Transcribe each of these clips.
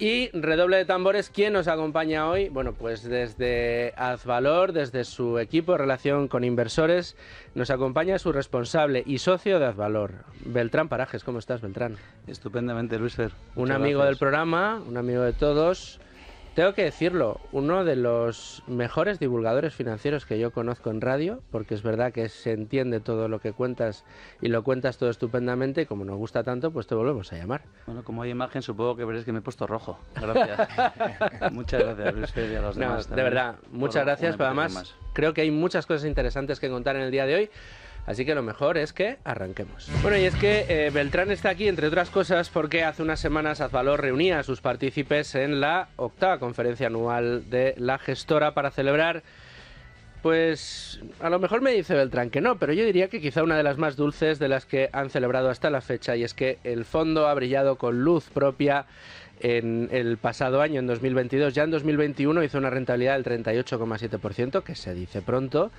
Y redoble de tambores, ¿quién nos acompaña hoy? Bueno, pues desde Azvalor, desde su equipo de relación con inversores, nos acompaña su responsable y socio de Azvalor, Beltrán Parajes. ¿Cómo estás, Beltrán? Estupendamente, Luis Un amigo del programa, un amigo de todos tengo que decirlo, uno de los mejores divulgadores financieros que yo conozco en radio, porque es verdad que se entiende todo lo que cuentas y lo cuentas todo estupendamente, como nos gusta tanto, pues te volvemos a llamar. Bueno, como hay imagen, supongo que veréis que me he puesto rojo. Gracias. muchas gracias, Luis, y a los demás. de verdad, muchas gracias, pero además más. creo que hay muchas cosas interesantes que contar en el día de hoy. Así que lo mejor es que arranquemos. Bueno, y es que eh, Beltrán está aquí, entre otras cosas, porque hace unas semanas Azvalor reunía a sus partícipes en la octava conferencia anual de la gestora para celebrar pues a lo mejor me dice Beltrán que no, pero yo diría que quizá una de las más dulces de las que han celebrado hasta la fecha y es que el fondo ha brillado con luz propia en el pasado año, en 2022. Ya en 2021 hizo una rentabilidad del 38,7%, que se dice pronto.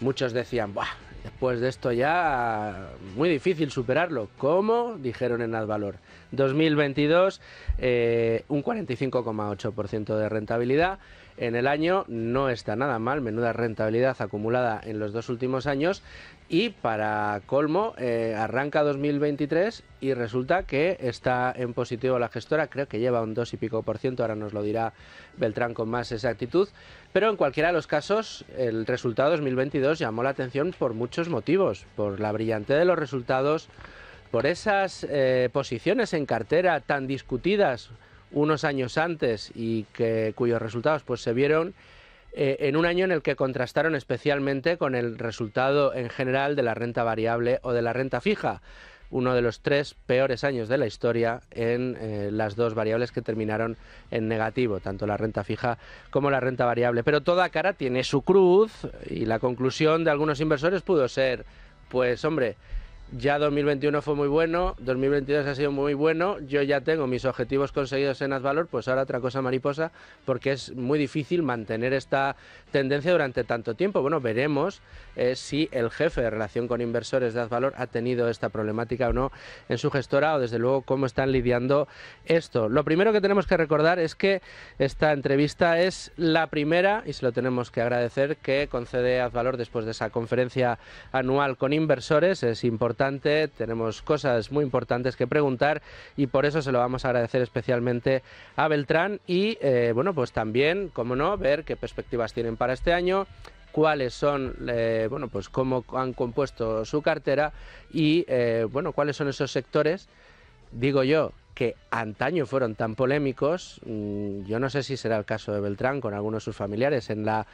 Muchos decían, Buah, después de esto ya muy difícil superarlo. ¿Cómo? Dijeron en Advalor. 2022, eh, un 45,8% de rentabilidad en el año. No está nada mal, menuda rentabilidad acumulada en los dos últimos años. Y para colmo, eh, arranca 2023 y resulta que está en positivo la gestora, creo que lleva un 2 y pico por ciento, ahora nos lo dirá Beltrán con más exactitud, pero en cualquiera de los casos el resultado 2022 llamó la atención por muchos motivos, por la brillantez de los resultados, por esas eh, posiciones en cartera tan discutidas unos años antes y que, cuyos resultados pues, se vieron eh, en un año en el que contrastaron especialmente con el resultado en general de la renta variable o de la renta fija, uno de los tres peores años de la historia en eh, las dos variables que terminaron en negativo, tanto la renta fija como la renta variable. Pero toda cara tiene su cruz y la conclusión de algunos inversores pudo ser, pues hombre, ya 2021 fue muy bueno, 2022 ha sido muy bueno, yo ya tengo mis objetivos conseguidos en Azvalor, pues ahora otra cosa mariposa, porque es muy difícil mantener esta tendencia durante tanto tiempo. Bueno, veremos eh, si el jefe de relación con inversores de Azvalor ha tenido esta problemática o no en su gestora o desde luego cómo están lidiando esto. Lo primero que tenemos que recordar es que esta entrevista es la primera, y se lo tenemos que agradecer, que concede Advalor después de esa conferencia anual con inversores. Es importante tenemos cosas muy importantes que preguntar y por eso se lo vamos a agradecer especialmente a Beltrán y eh, bueno, pues también, como no, ver qué perspectivas tienen para este año, cuáles son, eh, bueno, pues cómo han compuesto su cartera y, eh, bueno, cuáles son esos sectores, digo yo, que antaño fueron tan polémicos, mm, yo no sé si será el caso de Beltrán con algunos de sus familiares. En la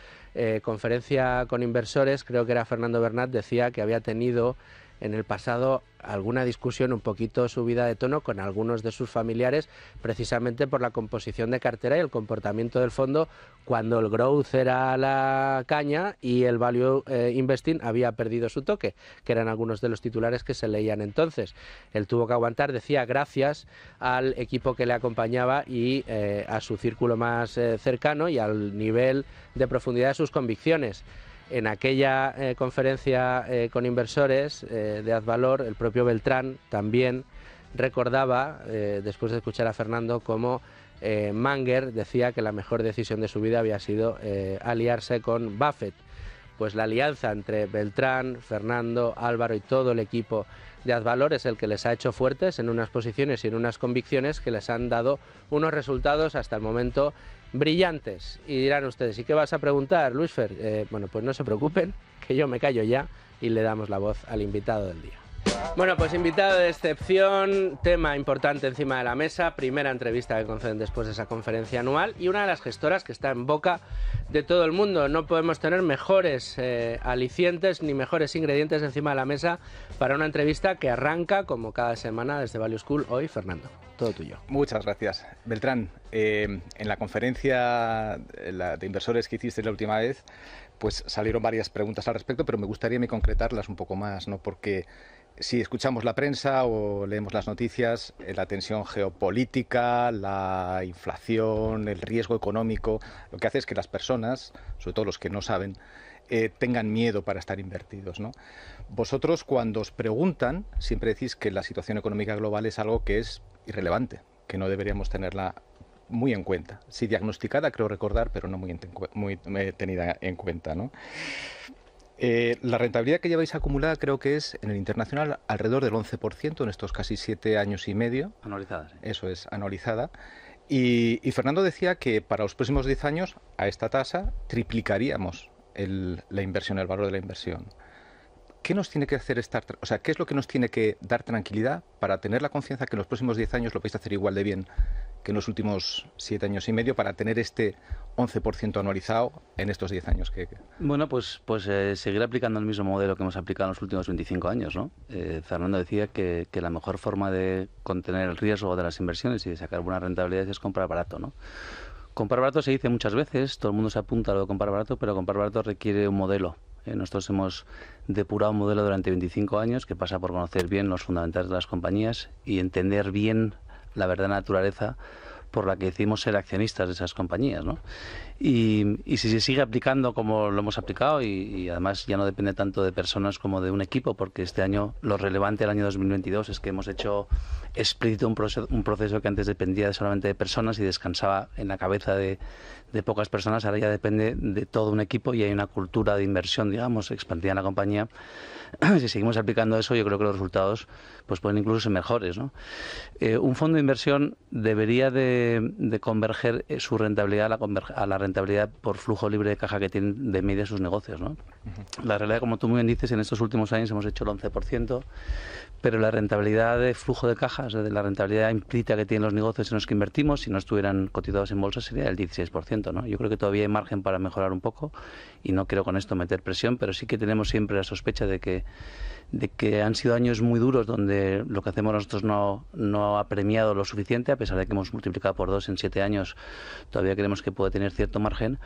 conferencia con inversores, creo que era Fernando Bernat, decía que había tenido en el pasado alguna discusión un poquito subida de tono con algunos de sus familiares, precisamente por la composición de cartera y el comportamiento del fondo, cuando el growth era la caña y el value eh, investing había perdido su toque, que eran algunos de los titulares que se leían entonces. Él tuvo que aguantar, decía, gracias al equipo que le acompañaba y eh, a su círculo más eh, cercano y al nivel de profundidad de sus convicciones. En aquella eh, conferencia eh, con inversores eh, de Azvalor, el propio Beltrán también recordaba, después de escuchar a Fernando, cómo Manger decía que la mejor decisión de su vida había sido aliarse con Buffett. Pues la alianza entre Beltrán, Fernando, Álvaro y todo el equipo de Azvalor es el que les ha hecho fuertes en unas posiciones y en unas convicciones que les han dado unos resultados hasta el momento brillantes. Y dirán ustedes, ¿y qué vas a preguntar, Luisfer? Eh, bueno, pues no se preocupen, que yo me callo ya y le damos la voz al invitado del día. Bueno, pues invitado de excepción, tema importante encima de la mesa, primera entrevista que conceden después de esa conferencia anual y una de las gestoras que está en boca de todo el mundo. No podemos tener mejores eh, alicientes ni mejores ingredientes encima de la mesa para una entrevista que arranca como cada semana desde Value School. Hoy, Fernando, todo tuyo. Muchas gracias. Beltrán, eh, en la conferencia eh, de inversores que hiciste la última vez, pues salieron varias preguntas al respecto, pero me gustaría me concretarlas un poco más, ¿no? Porque si escuchamos la prensa o leemos las noticias, eh, la tensión geopolítica, la inflación, el riesgo económico, lo que hace es que las personas, sobre todo los que no saben, eh, tengan miedo para estar invertidos. ¿no? Vosotros cuando os preguntan, siempre decís que la situación económica global es algo que es irrelevante, que no deberíamos tenerla muy en cuenta. Sí diagnosticada, creo recordar, pero no muy, eh, tenida en cuenta. ¿no? Eh, la rentabilidad que lleváis acumulada creo que es en el internacional alrededor del 11% en estos casi siete años y medio. Anualizada. Sí. Eso es, anualizada. Y, Fernando decía que para los próximos diez años, a esta tasa, triplicaríamos la inversión, el valor de la inversión. ¿Qué nos tiene que hacer estar, o sea, qué es lo que nos tiene que dar tranquilidad para tener la confianza que en los próximos diez años lo vais a hacer igual de bien que en los últimos siete años y medio para tener este 11% anualizado en estos 10 años? Que... Bueno, pues, pues eh, seguir aplicando el mismo modelo que hemos aplicado en los últimos 25 años. ¿no? Eh, Fernando decía que, que, la mejor forma de contener el riesgo de las inversiones y de sacar buenas rentabilidades es comprar barato. ¿no? Comprar barato se dice muchas veces, todo el mundo se apunta a lo de comprar barato, pero comprar barato requiere un modelo. Eh, nosotros hemos depurado un modelo durante 25 años que pasa por conocer bien los fundamentales de las compañías y entender bien la verdadera naturaleza por la que decidimos ser accionistas de esas compañías. ¿no? Y, si se sigue aplicando como lo hemos aplicado, y, además ya no depende tanto de personas como de un equipo, porque este año lo relevante del año 2022 es que hemos hecho explícito un proceso, que antes dependía solamente de personas y descansaba en la cabeza de, pocas personas, ahora ya depende de todo un equipo y hay una cultura de inversión, digamos, expandida en la compañía. Si seguimos aplicando eso, yo creo que los resultados pues pueden incluso ser mejores. ¿no? Eh, un fondo de inversión debería de, converger eh, su rentabilidad a la, a la rentabilidad rentabilidad por flujo libre de caja que tienen de media sus negocios. ¿no? La realidad, como tú muy bien dices, en estos últimos años hemos hecho el 11%, pero la rentabilidad de flujo de caja, de la rentabilidad implícita que tienen los negocios en los que invertimos, si no estuvieran cotizados en bolsa, sería el 16%. ¿no? Yo creo que todavía hay margen para mejorar un poco y no quiero con esto meter presión, pero sí que tenemos siempre la sospecha de que de que han sido años muy duros donde lo que hacemos nosotros no, no ha premiado lo suficiente, a pesar de que hemos multiplicado por dos en siete años, todavía creemos que puede tener cierto margen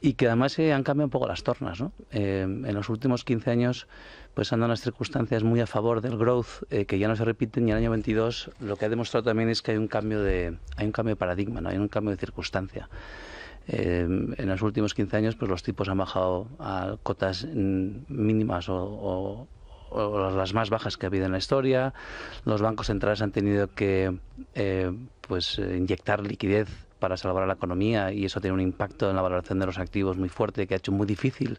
y que además se eh, han cambiado un poco las tornas. ¿no? Eh, en los últimos 15 años pues han dado unas circunstancias muy a favor del growth eh, que ya no se repiten y en el año 22 lo que ha demostrado también es que hay un cambio de, hay un cambio de paradigma, hay un cambio de circunstancia. en los últimos 15 años pues los tipos han bajado a cotas mínimas o, las más bajas que ha habido en la historia. Los bancos centrales han tenido que pues inyectar liquidez para salvar la economía y eso tiene un impacto en la valoración de los activos muy fuerte que ha hecho muy difícil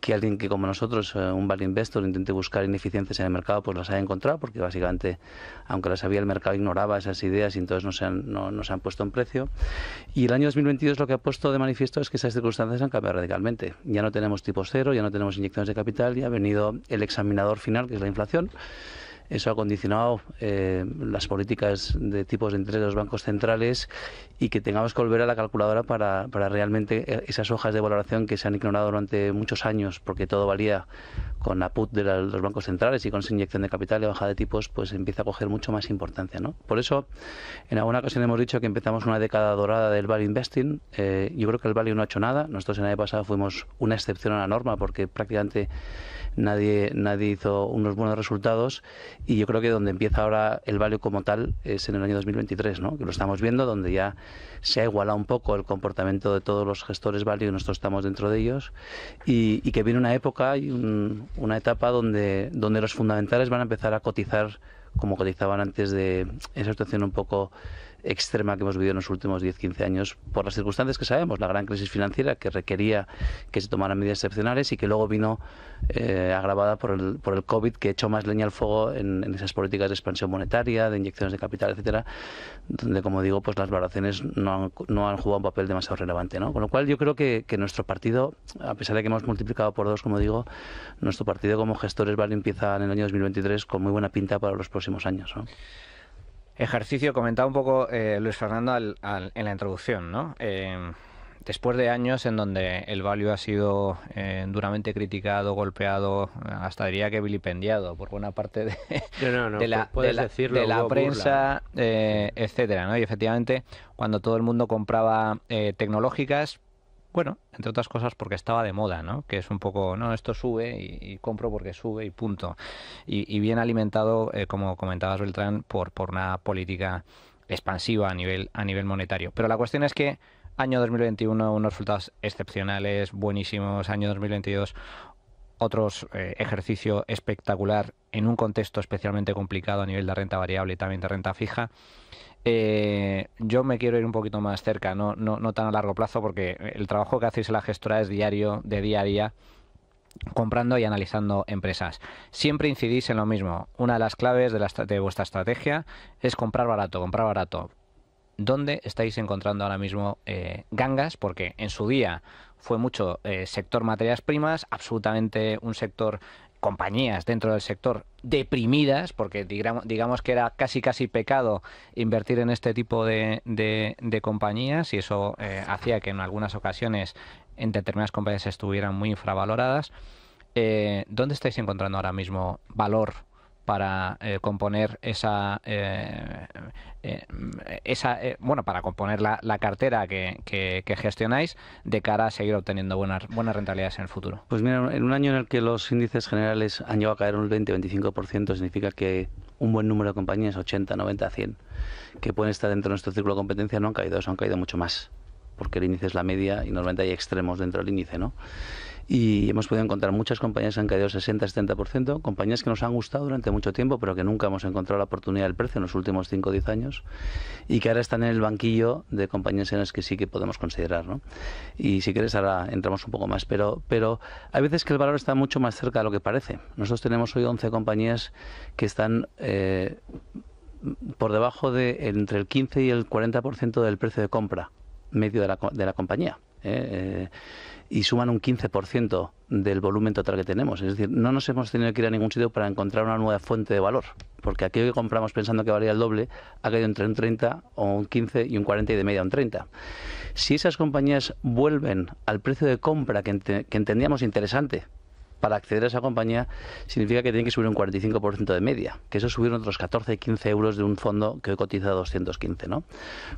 que alguien que como nosotros, eh, un value investor, intente buscar ineficiencias en el mercado, pues las haya encontrado, porque básicamente, aunque las había, el mercado ignoraba esas ideas y entonces no se han, no, se han puesto en precio. Y el año 2022 lo que ha puesto de manifiesto es que esas circunstancias han cambiado radicalmente. Ya no tenemos tipo cero, ya no tenemos inyecciones de capital, ya ha venido el examinador final, que es la inflación. Eso ha condicionado eh, las políticas de tipos de interés de los bancos centrales y que tengamos que volver a la calculadora para, para realmente eh, esas hojas de valoración que se han ignorado durante muchos años porque todo valía con la put de los bancos centrales y con su inyección de capital y bajada de tipos, pues empieza a coger mucho más importancia. ¿no? Por eso, en alguna ocasión hemos dicho que empezamos una década dorada del value investing. Eh, yo creo que el value no ha hecho nada. Nosotros en el año pasado fuimos una excepción a la norma porque prácticamente nadie, hizo unos buenos resultados y yo creo que donde empieza ahora el value como tal es en el año 2023, ¿no? que lo estamos viendo, donde ya se ha igualado un poco el comportamiento de todos los gestores value y nosotros estamos dentro de ellos y, que viene una época y una etapa donde, donde los fundamentales van a empezar a cotizar como cotizaban antes de esa situación un poco extrema que hemos vivido en los últimos 10-15 años por las circunstancias que sabemos, la gran crisis financiera que requería que se tomaran medidas excepcionales y que luego vino eh, agravada por el, por el COVID que echó más leña al fuego en, esas políticas de expansión monetaria, de inyecciones de capital, etcétera, donde como digo, pues las valoraciones no han, no han jugado un papel demasiado relevante. ¿no? Con lo cual yo creo que, nuestro partido, a pesar de que hemos multiplicado por dos, como digo, nuestro partido como gestores va a en el año 2023 con muy buena pinta para los próximos años. ¿no? ejercicio comentaba un poco eh, Luis Fernando en la introducción, ¿no? Eh, después de años en donde el value ha sido eh, duramente criticado, golpeado, hasta diría que vilipendiado por buena parte de, la, prensa, etcétera, ¿no? Y efectivamente, cuando todo el mundo compraba eh, tecnológicas, bueno, entre otras cosas porque estaba de moda, ¿no? Que es un poco, no, esto sube y, compro porque sube y punto. Y, bien alimentado, eh, como comentabas Beltrán, por, por una política expansiva a nivel, a nivel monetario. Pero la cuestión es que año 2021 unos resultados excepcionales, buenísimos, año 2022 otros eh, ejercicio espectacular en un contexto especialmente complicado a nivel de renta variable y también de renta fija. Eh, yo me quiero ir un poquito más cerca, no, no, tan a largo plazo, porque el trabajo que hacéis en la gestora es diario, de día a día comprando y analizando empresas. Siempre incidís en lo mismo. Una de las claves de, vuestra estrategia es comprar barato, comprar barato. ¿Dónde estáis encontrando ahora mismo eh, gangas? Porque en su día fue mucho eh, sector materias primas, absolutamente un sector compañías dentro del sector deprimidas, porque digamos, que era casi casi pecado invertir en este tipo de, compañías y eso eh, hacía que en algunas ocasiones en determinadas compañías estuvieran muy infravaloradas. Eh, ¿Dónde estáis encontrando ahora mismo valor para eh, componer esa, eh, eh, esa bueno, para componer la, cartera que, que, gestionáis de cara a seguir obteniendo buenas, buenas rentabilidades en el futuro? Pues mira, en un año en el que los índices generales han llegado a caer un 20-25%, significa que un buen número de compañías, 80, 90, 100, que pueden estar dentro de nuestro círculo de competencia, no han caído, eso han caído mucho más porque el índice es la media y normalmente hay extremos dentro del índice, ¿no? y hemos podido encontrar muchas compañías que han caído 60-70%, compañías que nos han gustado durante mucho tiempo, pero que nunca hemos encontrado la oportunidad del precio en los últimos 5 o 10 años y que ahora están en el banquillo de compañías en las que sí que podemos considerar. ¿no? Y si quieres, ahora entramos un poco más, pero, pero hay veces que el valor está mucho más cerca de lo que parece. Nosotros tenemos hoy 11 compañías que están... Eh, por debajo de entre el 15 y el 40% del precio de compra medio de la, de la compañía. ¿eh? Eh, y suman un 15% del volumen total que tenemos. Es decir, no nos hemos tenido que ir a ningún sitio para encontrar una nueva fuente de valor, porque aquello que compramos pensando que valía el doble ha caído entre un 30 o un 15 y un 40 y de media un 30. Si esas compañías vuelven al precio de compra que, que entendíamos interesante, para acceder a esa compañía significa que tienen que subir un 45% de media, que eso es subir otros 14, 15 euros de un fondo que hoy cotiza 215, ¿no?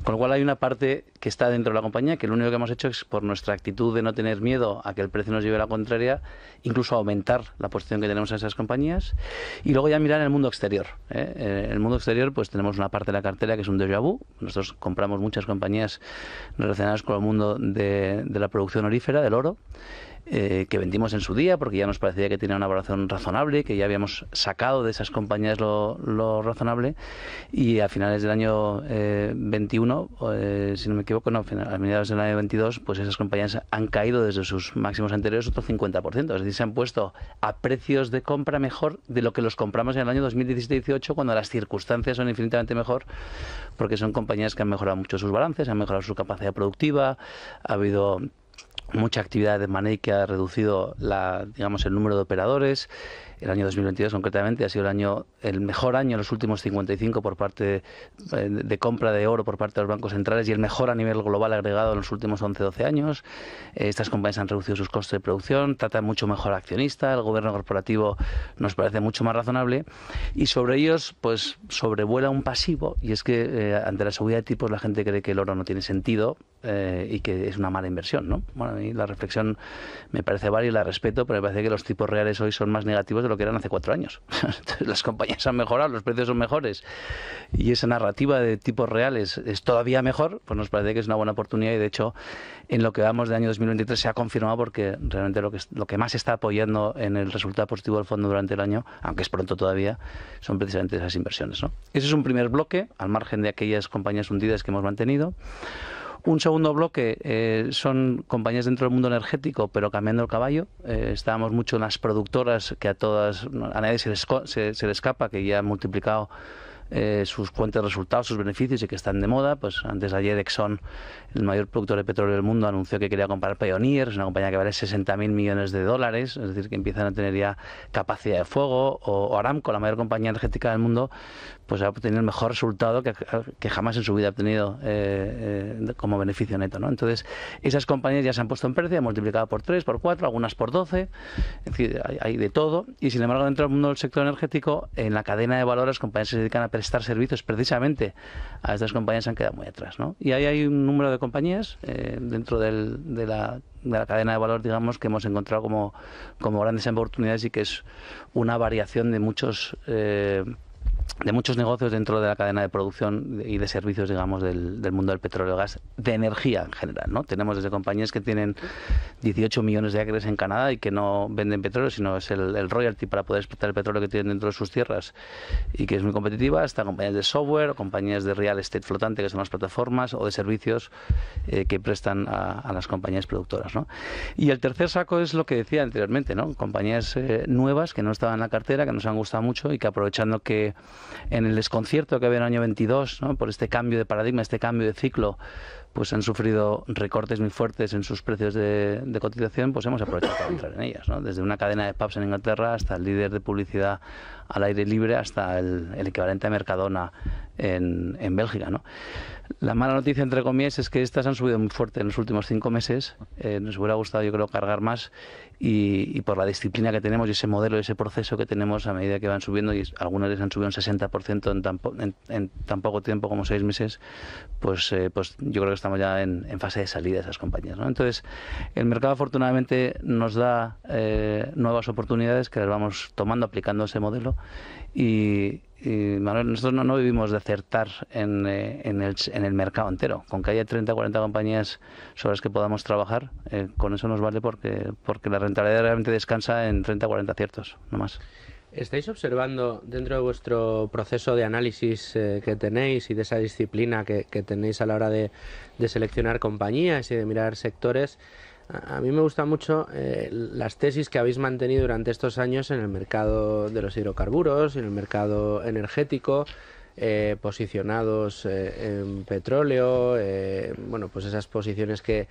Con lo cual hay una parte que está dentro de la compañía que lo único que hemos hecho es por nuestra actitud de no tener miedo a que el precio nos lleve a la contraria, incluso aumentar la posición que tenemos en esas compañías y luego ya mirar el mundo exterior. ¿eh? En el mundo exterior pues tenemos una parte de la cartera que es un déjà vu, nosotros compramos muchas compañías relacionadas con el mundo de, de la producción orífera, del oro, eh, que vendimos en su día porque ya nos parecía que tenía una valoración razonable, que ya habíamos sacado de esas compañías lo, razonable y a finales del año 21, eh, eh, si no me equivoco, no, a mediados del año 22, pues esas compañías han caído desde sus máximos anteriores otro 50%, es decir, se han puesto a precios de compra mejor de lo que los compramos en el año 2017-18 cuando las circunstancias son infinitamente mejor porque son compañías que han mejorado mucho sus balances, han mejorado su capacidad productiva, ha habido mucha actividad de Money que ha reducido la, digamos, el número de operadores. El año 2022 concretamente ha sido el año el mejor año en los últimos 55 por parte eh, de, compra de oro por parte de los bancos centrales y el mejor a nivel global agregado en los últimos 11-12 años. Eh, estas compañías han reducido sus costes de producción, tratan mucho mejor a accionista, el gobierno corporativo nos parece mucho más razonable y sobre ellos pues sobrevuela un pasivo y es que eh, ante la seguridad de tipos la gente cree que el oro no tiene sentido y que es una mala inversión, ¿no? Bueno, la reflexión me parece válida y la respeto, pero me parece que los tipos reales hoy son más negativos de lo que eran hace cuatro años. Entonces, las compañías han mejorado, los precios son mejores y esa narrativa de tipos reales es todavía mejor, pues nos parece que es una buena oportunidad y de hecho en lo que vamos de año 2023 se ha confirmado porque realmente lo que, lo que más está apoyando en el resultado positivo del fondo durante el año, aunque es pronto todavía, son precisamente esas inversiones. Ese es un primer bloque, al margen de aquellas compañías hundidas que hemos mantenido. Un segundo bloque eh, son compañías dentro del mundo energético, pero cambiando el caballo. Eh, estábamos mucho en las productoras, que a todas, a nadie se le se, escapa, que ya han multiplicado eh, sus fuentes de resultados, sus beneficios y que están de moda. Pues antes ayer Exxon, el mayor productor de petróleo del mundo, anunció que quería comprar Pioneer, es una compañía que vale 60.000 millones de dólares, es decir, que empiezan a tener ya capacidad de fuego. O, Aramco, la mayor compañía energética del mundo, pues ha obtenido el mejor resultado que, jamás en su vida ha obtenido eh, eh, como beneficio neto. ¿no? Entonces, esas compañías ya se han puesto en precio, multiplicado por 3, por 4, algunas por 12, es decir, hay, de todo. Y sin embargo, dentro del mundo del sector energético, en la cadena de valores, compañías se dedican a prestar servicios precisamente a estas compañías han quedado muy atrás. ¿no? Y ahí hay un número de compañías eh, dentro del, de, la, cadena de valor, digamos, que hemos encontrado como, como grandes oportunidades y que es una variación de muchos... Eh, de muchos negocios dentro de la cadena de producción y de servicios, digamos, del, del mundo del petróleo y gas, de energía en general, ¿no? Tenemos desde compañías que tienen 18 millones de acres en Canadá y que no venden petróleo, sino es el, royalty para poder explotar el petróleo que tienen dentro de sus tierras y que es muy competitiva, hasta compañías de software, compañías de real estate flotante, que son las plataformas, o de servicios eh, que prestan a, las compañías productoras, ¿no? Y el tercer saco es lo que decía anteriormente, ¿no? Compañías eh, nuevas que no estaban en la cartera, que nos han gustado mucho y que aprovechando que en el desconcierto que había en el año 22, por este cambio de paradigma, este cambio de ciclo, pues han sufrido recortes muy fuertes en sus precios de, cotización, pues hemos aprovechado para entrar en ellas, ¿no? Desde una cadena de pubs en Inglaterra hasta el líder de publicidad al aire libre hasta el, equivalente a Mercadona en, en, Bélgica, ¿no? La mala noticia, entre comillas, es que estas han subido muy fuerte en los últimos cinco meses. Eh, nos hubiera gustado, yo creo, cargar más y, por la disciplina que tenemos y ese modelo, ese proceso que tenemos a medida que van subiendo, y de les han subido un 60% en tan, poco tiempo como seis meses, pues, eh, pues yo creo que están ya en, fase de salida de esas compañías. Entonces, el mercado afortunadamente nos da eh, nuevas oportunidades que las vamos tomando, aplicando ese modelo y, nosotros no, vivimos de acertar eh, en, el, mercado entero. Con que haya 30 o 40 compañías sobre las que podamos trabajar, eh, con eso nos vale porque, porque la rentabilidad realmente descansa en 30 o 40 aciertos, no más. ¿Estáis observando dentro de vuestro proceso de análisis eh, que tenéis y de esa disciplina que, tenéis a la hora de, seleccionar compañías y de mirar sectores? A, mí me gustan mucho eh, las tesis que habéis mantenido durante estos años en el mercado de los hidrocarburos, en el mercado energético, eh, posicionados en petróleo, bueno, pues esas posiciones que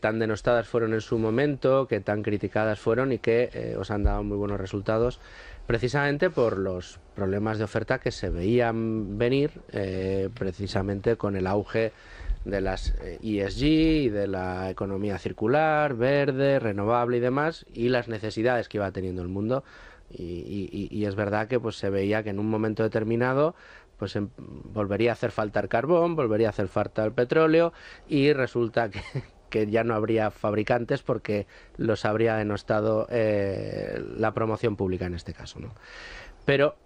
tan denostadas fueron en su momento, que tan criticadas fueron y que os han dado muy buenos resultados precisamente por los problemas de oferta que se veían venir eh, precisamente con el auge de las ESG eh, e y de la economía circular, verde, renovable y demás, y las necesidades que iba teniendo el mundo. Y, es verdad que pues se veía que en un momento determinado pues em, volvería a hacer falta el carbón, volvería a hacer falta el petróleo y resulta que, que ya no habría fabricantes porque los habría denostado eh, la promoción pública en este caso. Pero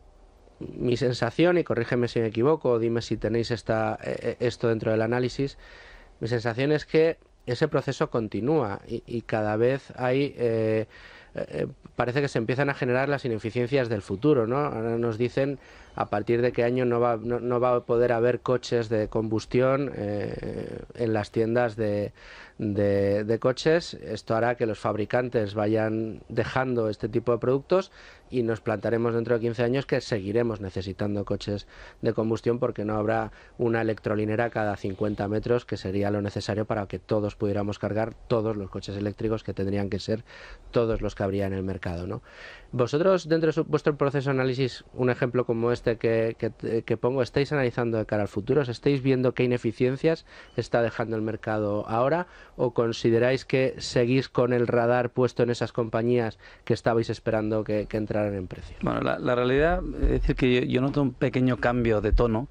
mi sensación, y corrígeme si me equivoco, dime si tenéis esta, eh, eh, esto dentro del análisis, mi sensación es que ese proceso continúa y, cada vez hay... parece que se empiezan a generar las ineficiencias del futuro, ¿no? Ahora nos dicen a partir de qué año no va, a poder haber coches de combustión eh, en las tiendas de, coches. Esto hará que los fabricantes vayan dejando este tipo de productos y nos plantaremos dentro de 15 años que seguiremos necesitando coches de combustión porque no habrá una electrolinera cada 50 metros que sería lo necesario para que todos pudiéramos cargar todos los coches eléctricos que tendrían que ser todos los que habría en el mercado. ¿no? Vosotros, dentro de vuestro proceso de análisis, un ejemplo como este, este que, pongo, ¿estáis analizando de cara al futuro? ¿Estáis viendo qué ineficiencias está dejando el mercado ahora? ¿O consideráis que seguís con el radar puesto en esas compañías que estabais esperando que, entraran en precio? Bueno, la, realidad es decir que yo noto un pequeño cambio de tono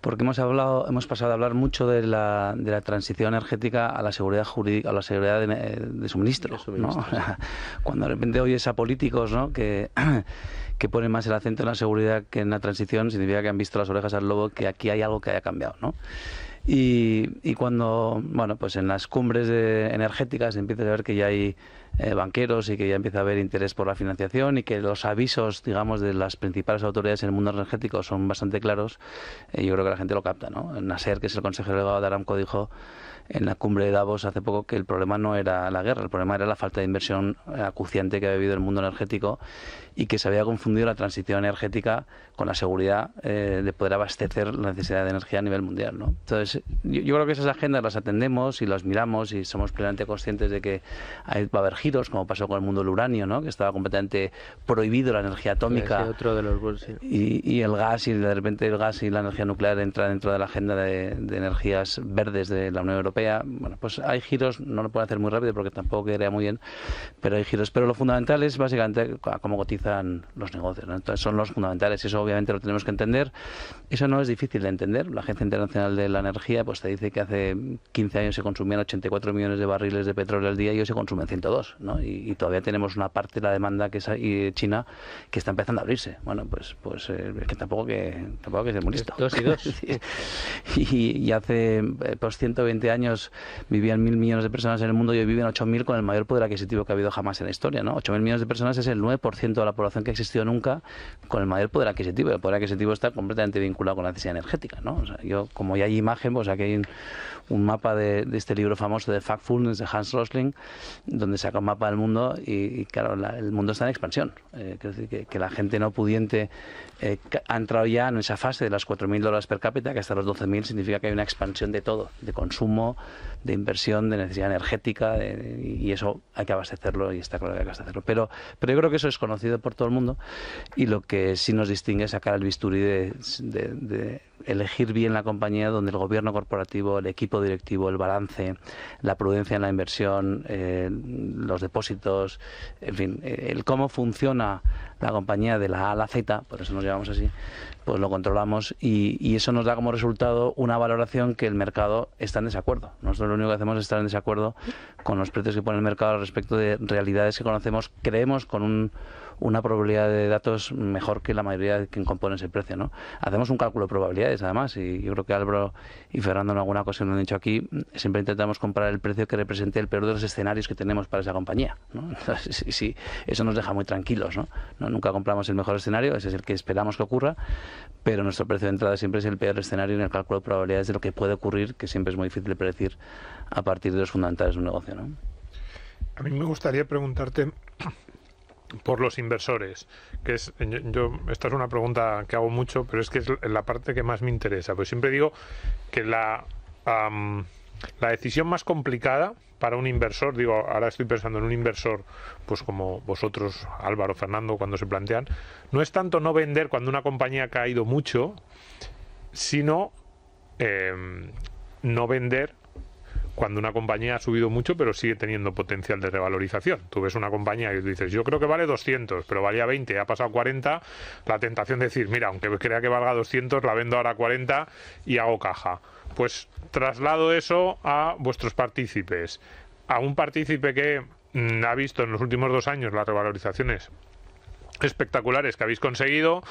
porque hemos hablado, hemos pasado a hablar mucho de la, de la transición energética a la seguridad jurídica, a la seguridad de, eh, suministro. Cuando de repente oyes a políticos ¿no? que, que ponen más el acento en la seguridad que en la transición, significa que han visto las orejas al lobo, que aquí hay algo que haya cambiado. ¿no? Y, y cuando, bueno, pues en las cumbres energéticas empieza a ver que ya hay eh, banqueros y que ya empieza a haber interés por la financiación y que los avisos, digamos, de las principales autoridades en el mundo energético son bastante claros, eh, yo creo que la gente lo capta, ¿no? Nasser, que es el consejero delegado de Aramco, dijo en la cumbre de Davos hace poco que el problema no era la guerra, el problema era la falta de inversión acuciante que ha vivido el mundo energético y que se había confundido la transición energética con la seguridad eh, de poder abastecer la necesidad de energía a nivel mundial. ¿no? Entonces, yo, creo que esas agendas las atendemos y las miramos y somos plenamente conscientes de que hay, va a haber giros, como pasó con el mundo del uranio, ¿no? que estaba completamente prohibido la energía atómica. Y, el gas, y de repente el gas y la energía nuclear entra dentro de la agenda de, energías verdes de la Unión Europea. Bueno, pues hay giros, no lo puedo hacer muy rápido porque tampoco quedaría muy bien, pero hay giros. Pero lo fundamental es básicamente, como cotiza los negocios. Entonces son los fundamentales, eso obviamente lo tenemos que entender. Eso no es difícil de entender. La Agencia Internacional de la Energía pues te dice que hace 15 años se consumían 84 millones de barriles de petróleo al día y hoy se consumen 102. ¿no? Y, todavía tenemos una parte de la demanda que es China que está empezando a abrirse. Bueno, pues, pues eh, que tampoco que tampoco que y y, hace eh, pues 120 años vivían mil millones de personas en el mundo y hoy viven 8.000 con el mayor poder adquisitivo que ha habido jamás en la historia. ¿no? 8.000 millones de personas es el 9% de la población que ha existido nunca con el mayor poder adquisitivo. El poder adquisitivo está completamente vinculado con la necesidad energética, ¿no? O sea, yo, como ya hay imagen, pues aquí hay un mapa de, este libro famoso de Factfulness de Hans Rosling, donde saca un mapa del mundo y, claro, el mundo está en expansión. Eh, decir que, la gente no pudiente eh, ha entrado ya en esa fase de las 4.000 dólares per cápita, que hasta los 12.000 significa que hay una expansión de todo, de consumo, de inversión, de necesidad energética, y eso hay que abastecerlo y está claro que hay que abastecerlo. Pero, pero yo creo que eso es conocido por todo el mundo y lo que sí nos distingue es sacar el bisturí de elegir bien la compañía donde el gobierno corporativo, el equipo directivo, el balance, la prudencia en la inversión, eh, los depósitos, en fin, eh, el cómo funciona la compañía de la A a la Z, por eso nos llamamos así, pues lo controlamos y, y eso nos da como resultado una valoración que el mercado está en desacuerdo. Nosotros lo único que hacemos es estar en desacuerdo con los precios que pone el mercado respecto de realidades que conocemos, creemos con un una probabilidad de datos mejor que la mayoría de quien compone ese precio. ¿no? Hacemos un cálculo de probabilidades, además, y yo creo que Álvaro y Fernando en alguna ocasión lo han dicho aquí, siempre intentamos comprar el precio que represente el peor de los escenarios que tenemos para esa compañía. ¿no? eso nos deja muy tranquilos. ¿no? Nunca compramos el mejor escenario, ese es el que esperamos que ocurra, pero nuestro precio de entrada siempre es el peor escenario en el cálculo de probabilidades de lo que puede ocurrir, que siempre es muy difícil de predecir a partir de los fundamentales de un negocio. A mí me gustaría preguntarte por los inversores, que es yo, esta es una pregunta que hago mucho, pero es que es la parte que más me interesa. Pues siempre digo que la la decisión más complicada para un inversor, digo, ahora estoy pensando en un inversor, pues como vosotros, Álvaro, Fernando, cuando se plantean, no es tanto no vender cuando una compañía ha caído mucho, sino em, no vender cuando una compañía ha subido mucho pero sigue teniendo potencial de revalorización. Tú ves una compañía y dices, yo creo que vale 200, pero valía 20, ha pasado 40, la tentación de decir, mira, aunque crea que valga 200, la vendo ahora a 40 y hago caja. Pues traslado eso a vuestros partícipes. A un partícipe que mm, ha visto en los últimos dos años las revalorizaciones espectaculares que habéis conseguido,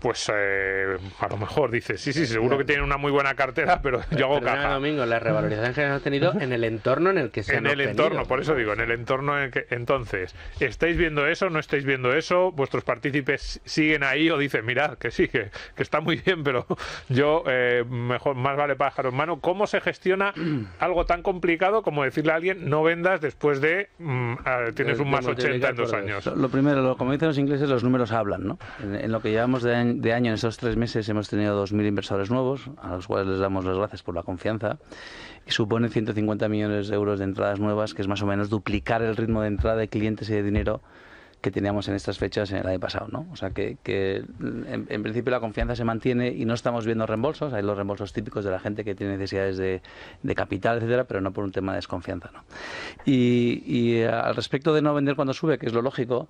pues eh, a lo mejor dices, sí, sí, seguro que tienen una muy buena cartera, pero yo hago Perdona, caja. Domingo, la revalorización que hemos tenido en el entorno en el que se en el entorno, por eso digo, en el entorno en el que entonces, ¿estáis viendo eso? ¿No estáis viendo eso? ¿Vuestros partícipes siguen ahí o dicen, mirad, que sí, que, está muy bien, pero yo eh, mejor más vale pájaro en mano? ¿Cómo se gestiona algo tan complicado como decirle a alguien, no vendas después de mm, tienes un más 80 en dos años? Lo primero, como dicen los ingleses, los números hablan, ¿no? En, en lo que llevamos de año de año, en esos tres meses, hemos tenido 2.000 inversores nuevos, a los cuales les damos las gracias por la confianza. Y supone 150 millones de euros de entradas nuevas, que es más o menos duplicar el ritmo de entrada de clientes y de dinero que teníamos en estas fechas en el año pasado, ¿no? O sea que, que en, en, principio la confianza se mantiene y no estamos viendo reembolsos, hay los reembolsos típicos de la gente que tiene necesidades de, de capital, etcétera, pero no por un tema de desconfianza, ¿no? Y, y eh, al respecto de no vender cuando sube, que es lo lógico,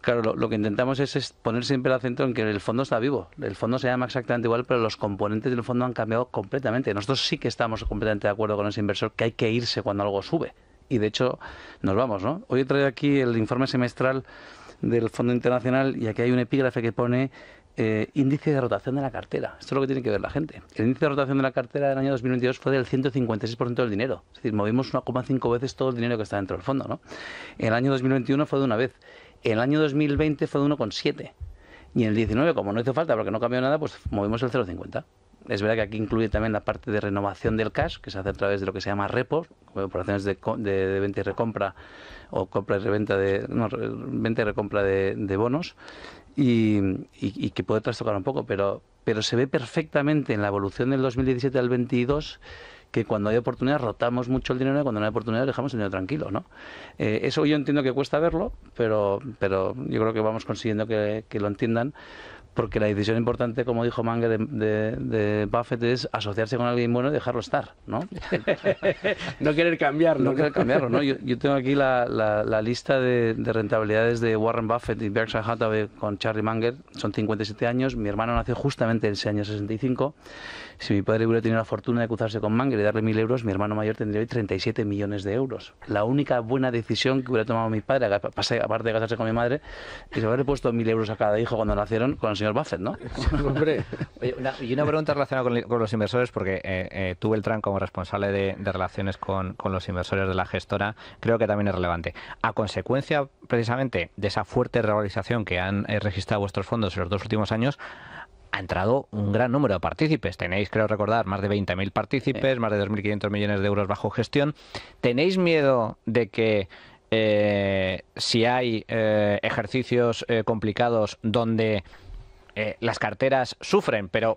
Claro, lo, que intentamos es, poner siempre el acento en que el fondo está vivo. El fondo se llama exactamente igual, pero los componentes del fondo han cambiado completamente. Nosotros sí que estamos completamente de acuerdo con ese inversor que hay que irse cuando algo sube. Y de hecho, nos vamos, ¿no? Hoy traído aquí el informe semestral del Fondo Internacional y aquí hay un epígrafe que pone eh, índice de rotación de la cartera. Esto es lo que tiene que ver la gente. El índice de rotación de la cartera del año 2022 fue del 156% del dinero. Es decir, movimos 1,5 veces todo el dinero que está dentro del fondo. ¿no? El año 2021 fue de una vez. El año 2020 fue de 1,7. Y en el 19, como no hizo falta porque no cambió nada, pues movimos el 0,50. Es verdad que aquí incluye también la parte de renovación del cash, que se hace a través de lo que se llama repos, operaciones de, venta y recompra o compra y reventa de, no, venta y recompra de bonos y, que puede trastocar un poco, pero, pero se ve perfectamente en la evolución del 2017 al 22 que cuando hay oportunidad rotamos mucho el dinero y cuando no hay oportunidad dejamos el dinero tranquilo, ¿no? Eh, eso yo entiendo que cuesta verlo, pero, pero yo creo que vamos consiguiendo que lo entiendan porque la decisión importante, como dijo Manger de, Buffett, es asociarse con alguien bueno y dejarlo estar, ¿no? no querer cambiarlo. No, querer cambiarlo, Yo, tengo aquí la, lista de, rentabilidades de Warren Buffett y Berkshire Hathaway con Charlie Munger, son 57 años, mi hermano nació justamente ese año 65, si mi padre hubiera tenido la fortuna de cruzarse con Manger y darle mil euros, mi hermano mayor tendría hoy 37 millones de euros. La única buena decisión que hubiera tomado mi padre, aparte de casarse con mi madre, es haberle puesto mil euros a cada hijo cuando nacieron con el señor Buffett, ¿no? y una pregunta relacionada con, los inversores, porque eh, el eh, tú, Beltrán, como responsable de, relaciones con, los inversores de la gestora, creo que también es relevante. A consecuencia, precisamente, de esa fuerte revalorización que han eh, registrado vuestros fondos en los dos últimos años, ha entrado un gran número de partícipes. Tenéis, creo recordar, más de 20.000 partícipes, más de 2.500 millones de euros bajo gestión. ¿Tenéis miedo de que eh, si hay eh, ejercicios eh, complicados donde las carteras sufren, pero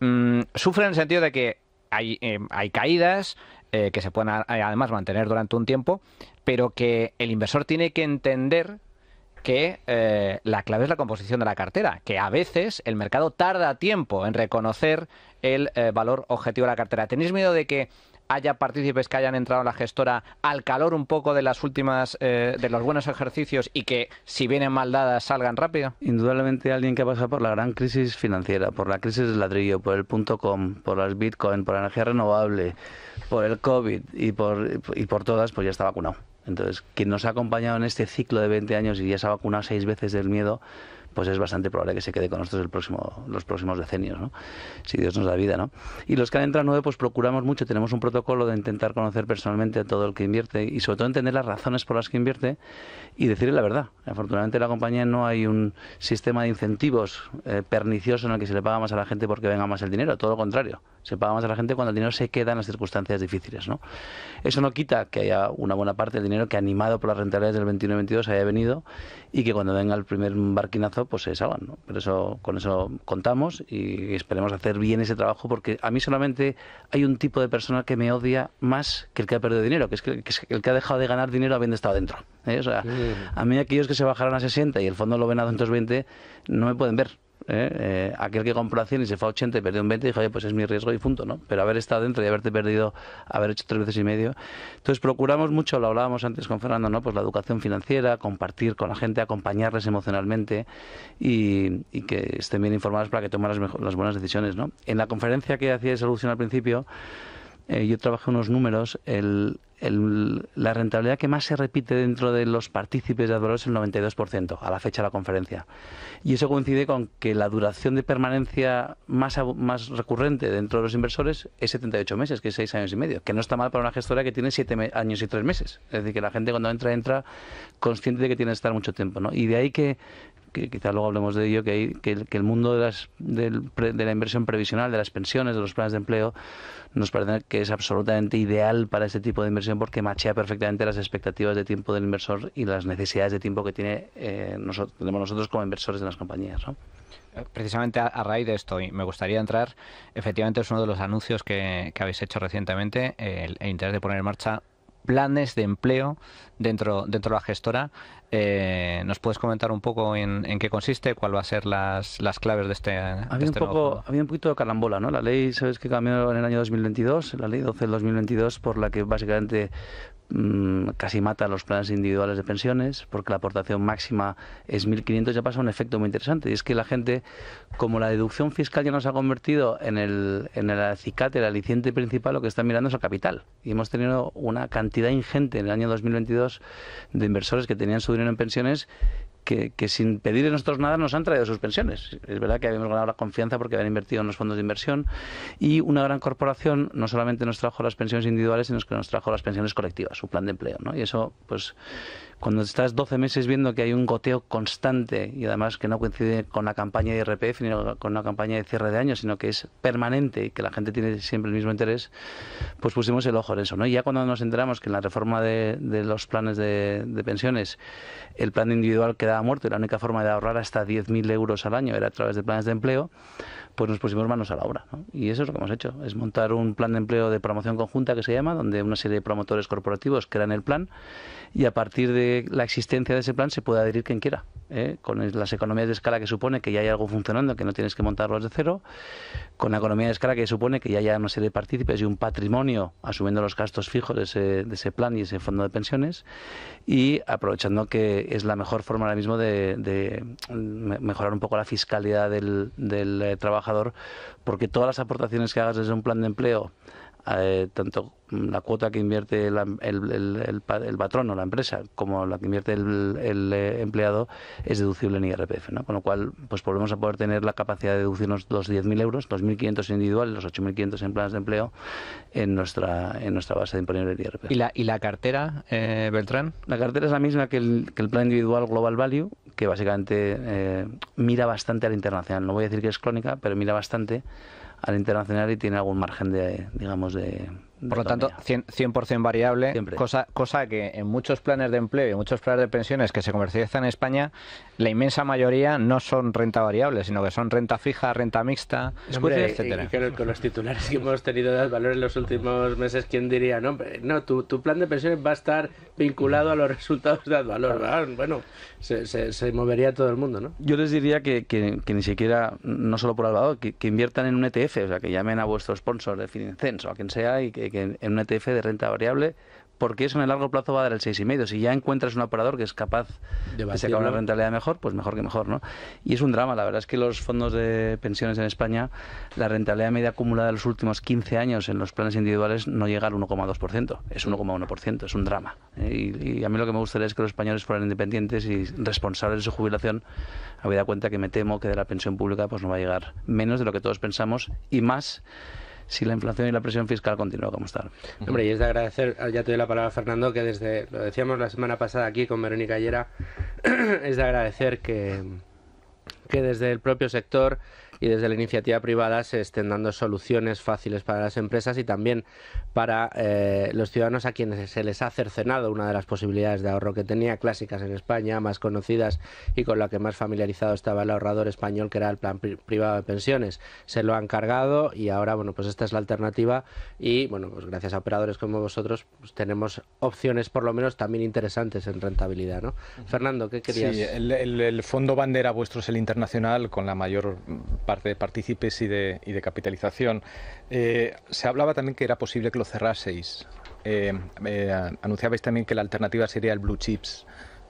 mm, sufren en el sentido de que hay, hay caídas que se pueden además mantener durante un tiempo, pero que el inversor tiene que entender que eh, la clave es la composición de la cartera, que a veces el mercado tarda tiempo en reconocer el eh, valor objetivo de la cartera. ¿Tenéis miedo de que haya partícipes que hayan entrado a la gestora al calor un poco de las últimas, eh, de los buenos ejercicios y que si vienen mal dadas salgan rápido? Indudablemente alguien que ha pasado por la gran crisis financiera, por la crisis del ladrillo, por el punto com, por el bitcoin, por la energía renovable, por el COVID y por, y por todas, pues ya está vacunado. Entonces, quien nos ha acompañado en este ciclo de 20 años y ya se ha vacunado seis veces del miedo, pues es bastante probable que se quede con nosotros el próximo, los próximos decenios, ¿no? si Dios nos da vida. ¿no? Y los que han entrado nueve, pues procuramos mucho, tenemos un protocolo de intentar conocer personalmente a todo el que invierte y sobre todo entender las razones por las que invierte y decirle la verdad. Afortunadamente en la compañía no hay un sistema de incentivos eh, pernicioso en el que se le paga más a la gente porque venga más el dinero, todo lo contrario, se paga más a la gente cuando el dinero se queda en las circunstancias difíciles. ¿no? Eso no quita que haya una buena parte del dinero que animado por las rentabilidades del 21-22 haya venido y que cuando venga el primer barquinazo pues se salgan. ¿no? Pero eso, con eso contamos y esperemos hacer bien ese trabajo porque a mí solamente hay un tipo de persona que me odia más que el que ha perdido dinero, que es, el que ha dejado de ganar dinero habiendo estado dentro. ¿eh? O sea, a mí aquellos que se bajaron a 60 y el fondo lo ven a 220 no me pueden ver ¿eh? Eh, aquel que compró a 100 y se fue a 80 y perdió un 20, dijo, oye, pues es mi riesgo y punto, ¿no? Pero haber estado dentro y haberte perdido, haber hecho tres veces y medio. Entonces procuramos mucho, lo hablábamos antes con Fernando, ¿no? Pues la educación financiera, compartir con la gente, acompañarles emocionalmente y, que estén bien informados para que tomen las, mejor, las buenas decisiones, ¿no? En la conferencia que hacía de solución al principio, eh, yo trabajé unos números, el, la rentabilidad que más se repite dentro de los partícipes de AdValor es el 92% a la fecha de la conferencia. Y eso coincide con que la duración de permanencia más, más recurrente dentro de los inversores es 78 meses, que es 6 años y medio, que no está mal para una gestora que tiene 7 años y 3 meses. Es decir, que la gente cuando entra, entra consciente de que tiene que estar mucho tiempo. ¿no? Y de ahí que que luego hablemos de ello, que, el, mundo de, las, de la inversión previsional, de las pensiones, de los planes de empleo, nos parece que es absolutamente ideal para este tipo de inversión porque machea perfectamente las expectativas de tiempo del inversor y las necesidades de tiempo que tiene, eh, nosotros, tenemos nosotros como inversores de las compañías. Eh, precisamente a, raíz de esto, y me gustaría entrar, efectivamente es uno de los anuncios que, habéis hecho recientemente, el interés de poner en marcha planes de empleo dentro, dentro de la gestora. Eh, ¿Nos puedes comentar un poco en, qué consiste? ¿Cuál va a ser las, las claves de este, había un este poco Había un poquito de calambola, ¿no? La ley, ¿sabes que cambió en el año 2022? La ley 12 del 2022, por la que básicamente mm, casi mata los planes individuales de pensiones, porque la aportación máxima es 1.500, ya pasa un efecto muy interesante. Y es que la gente, como la deducción fiscal ya nos ha convertido en el, en el acicate, el aliciente principal, lo que está mirando es el capital. Y hemos tenido una cantidad ingente en el año 2022 de inversores que tenían su dinero en pensiones que, sin pedir de nosotros nada nos han traído sus pensiones. Es verdad que habíamos ganado la confianza porque habían invertido en los fondos de inversión y una gran corporación no solamente nos trajo las pensiones individuales, sino que nos trajo las pensiones colectivas, su plan de empleo. ¿no? Y eso, pues, cuando estás 12 meses viendo que hay un goteo constante y además que no coincide con la campaña de IRPF ni con la campaña de cierre de año, sino que es permanente y que la gente tiene siempre el mismo interés, pues pusimos el ojo en eso. ¿no? Y ya cuando nos enteramos que en la reforma de, los planes de, de pensiones el plan individual queda muerto y la única forma de ahorrar hasta 10.000 euros al año era a través de planes de empleo, pues nos pusimos manos a la obra. Y eso es lo que hemos hecho, es montar un plan de empleo de promoción conjunta que se llama, donde una serie de promotores corporativos crean el plan y a partir de la existencia de ese plan se puede adherir quien quiera, ¿eh? con las economías de escala que supone que ya hay algo funcionando, que no tienes que montarlo desde cero, con la economía de escala que supone que ya hay una serie de partícipes y un patrimonio asumiendo los gastos fijos de ese, plan y ese fondo de pensiones y aprovechando que es la mejor forma ahora mismo de, mejorar un poco la fiscalidad del, del eh, trabajador porque todas las aportaciones que hagas desde un plan de empleo, eh, tanto la cuota que invierte el, patrón o la empresa como la que invierte el, eh, empleado es deducible en IRPF, ¿no? con lo cual pues volvemos a poder tener la capacidad de deducirnos los 10.000 euros, 2.500 1.500 individuales, los 8.500 en planes de empleo en nuestra en nuestra base de imponer el IRPF. ¿Y la, y la cartera, eh, Beltrán? La cartera es la misma que el, que el plan individual Global Value, que básicamente eh, mira bastante al internacional. No voy a decir que es crónica, pero mira bastante al internacional y tiene algún margen de, digamos, de, por lo tanto, 100%, variable, cosa, cosa que en muchos planes de empleo y muchos planes de pensiones que se comercializan en España, la inmensa mayoría no son renta variable, sino que son renta fija, renta mixta, etc. con los titulares que hemos tenido de valores en los últimos meses, ¿quién diría? No, no tu, plan de pensiones va a estar vinculado a los resultados de Advalor. Bueno, se, movería todo el mundo, ¿no? Yo les diría que, ni siquiera, no solo por el que, que, inviertan en un ETF, o sea, que llamen a vuestro sponsor de o a quien sea, y que que, en un ETF de renta variable porque eso en el largo plazo va a dar el 6,5. Si ya encuentras un operador que es capaz de, sacar una rentabilidad mejor, pues mejor que mejor, ¿no? Y es un drama, la verdad es que los fondos de pensiones en España, la rentabilidad media acumulada en los últimos 15 años en los planes individuales no llega al 1,2%, es 1,1%, es un drama. Eh, y, a mí lo que me gustaría es que los españoles fueran independientes y responsables de su jubilación, dado cuenta que me temo que de la pensión pública pues no va a llegar menos de lo que todos pensamos y más si la inflación y la presión fiscal continúan como están. Hombre, y es de agradecer, ah, ya te doy la palabra Fernando, que desde, lo decíamos la semana pasada aquí con Verónica Ayera, es de agradecer que, que desde el propio sector y desde la iniciativa privada se estén dando soluciones fáciles para las empresas y también para eh, los ciudadanos a quienes se les ha cercenado una de las posibilidades de ahorro que tenía clásicas en España, más conocidas y con la que más familiarizado estaba el ahorrador español, que era el plan privado de pensiones. Se lo han cargado y ahora, bueno, pues esta es la alternativa y, bueno, pues gracias a operadores como vosotros pues tenemos opciones por lo menos también interesantes en rentabilidad, ¿no? Fernando, ¿qué querías? Sí, el, el fondo bandera vuestro es el internacional con la mayor de partícipes y de, capitalización. Eh, se hablaba también que era posible que lo cerraseis. Eh, eh, anunciabais también que la alternativa sería el blue chips.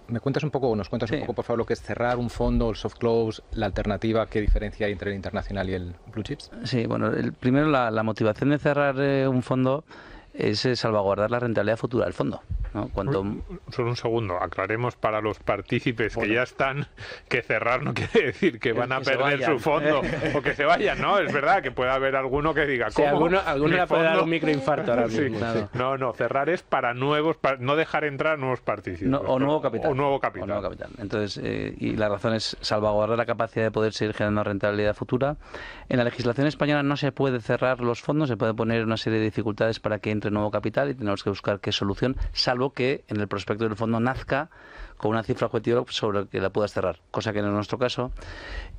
¿Me cuentas un poco, nos cuentas un poco, por favor, lo que es cerrar un fondo, el soft close, la alternativa, qué diferencia hay entre el internacional y el blue chips? Sí, bueno, el, primero la motivación de cerrar un fondo es eh, salvaguardar la rentabilidad futura del fondo. Solo un segundo, aclaremos para los partícipes que ya están que cerrar no quiere decir que van a perder su fondo o que se vayan, ¿no? Es verdad que puede haber alguno que diga, ¿cómo? alguno, le puede dar un microinfarto ahora mismo. No, no, cerrar es para nuevos, para no dejar entrar nuevos partícipes. o, nuevo capital, o nuevo capital. Entonces, eh, y la razón es salvaguardar la capacidad de poder seguir generando rentabilidad futura. En la legislación española no se puede cerrar los fondos, se puede poner una serie de dificultades para que entre nuevo capital y tenemos que buscar qué solución, salvo que en el prospecto del fondo nazca con una cifra objetiva sobre la que la puedas cerrar, cosa que no es nuestro caso.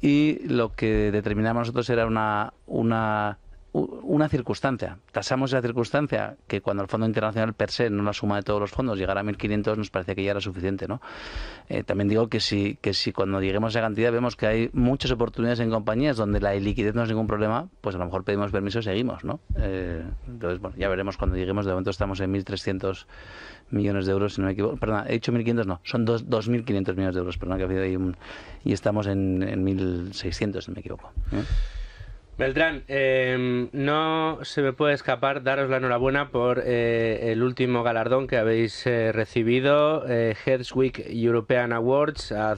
Y lo que determinamos nosotros era una, una una circunstancia. Tasamos esa circunstancia que cuando el Fondo Internacional per se, no la suma de todos los fondos, llegara a 1.500 nos parecía que ya era suficiente. ¿no? Eh, también digo que si, que si cuando lleguemos a esa cantidad vemos que hay muchas oportunidades en compañías donde la liquidez no es ningún problema, pues a lo mejor pedimos permiso y seguimos. ¿no? Eh, entonces, bueno, ya veremos cuando lleguemos. De momento estamos en 1.300 millones de euros, si no me equivoco. Perdón, he dicho 1.500, no, son 2.500 millones de euros, perdón, que ha habido ahí un, y estamos en, en 1.600, si no me equivoco. ¿eh? Beltrán, em, no se me puede escapar daros la enhorabuena por eh, el último galardón que habéis eh, recibido, recibido, eh, Week European Awards, ad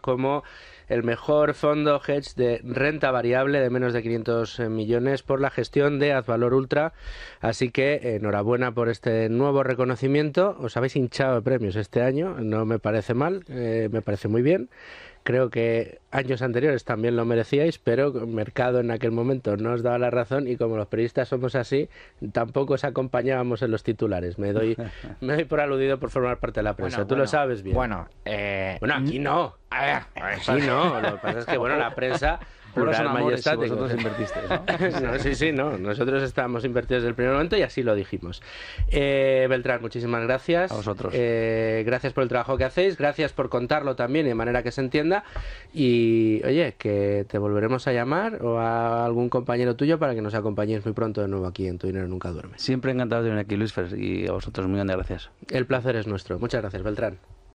como el mejor fondo hedge de renta variable de menos de 500 millones por la gestión de Azvalor Ultra. Así que enhorabuena por este nuevo reconocimiento. Os habéis hinchado de premios este año, no me parece mal, me parece muy bien. Creo que años anteriores también lo merecíais, pero el mercado en aquel momento no os daba la razón y como los periodistas somos así, tampoco os acompañábamos en los titulares. Me doy, me doy por aludido por formar parte de la prensa. Tú lo sabes bien. Bueno, eh, bueno aquí no. aquí no. Lo que pasa es que, bueno, la prensa Plural amores, si vosotros ¿no? Sí, sí, no. Nosotros estábamos invertidos desde el primer momento y así lo dijimos. Eh, Beltrán, muchísimas gracias. A vosotros. Eh, gracias por el trabajo que hacéis, gracias por contarlo también de manera que se entienda. Y oye, que te volveremos a llamar o a algún compañero tuyo para que nos acompañéis muy pronto de nuevo aquí en Tu Dinero Nunca Duerme. Siempre encantado de venir aquí, Luis, y a vosotros muy grande gracias. El placer es nuestro. Muchas gracias, Beltrán.